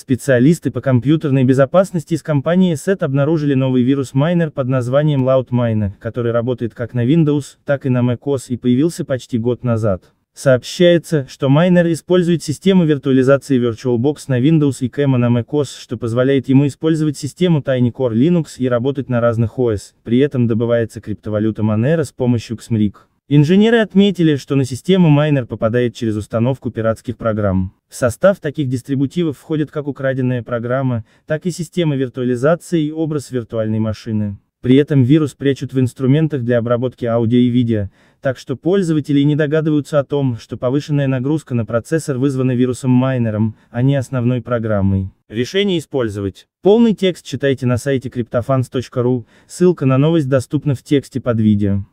Специалисты по компьютерной безопасности из компании SET обнаружили новый вирус майнер под названием LoudMiner, который работает как на Windows, так и на macOS и появился почти год назад. Сообщается, что майнер использует систему виртуализации VirtualBox на Windows и Kema на macOS, что позволяет ему использовать систему Tiny Core Linux и работать на разных OS, при этом добывается криптовалюта Monero с помощью XMRIC. Инженеры отметили, что на систему майнер попадает через установку пиратских программ. В состав таких дистрибутивов входят как украденная программа, так и система виртуализации и образ виртуальной машины. При этом вирус прячут в инструментах для обработки аудио и видео, так что пользователи не догадываются о том, что повышенная нагрузка на процессор вызвана вирусом-майнером, а не основной программой. Решение использовать. Полный текст читайте на сайте cryptofans.ru, ссылка на новость доступна в тексте под видео.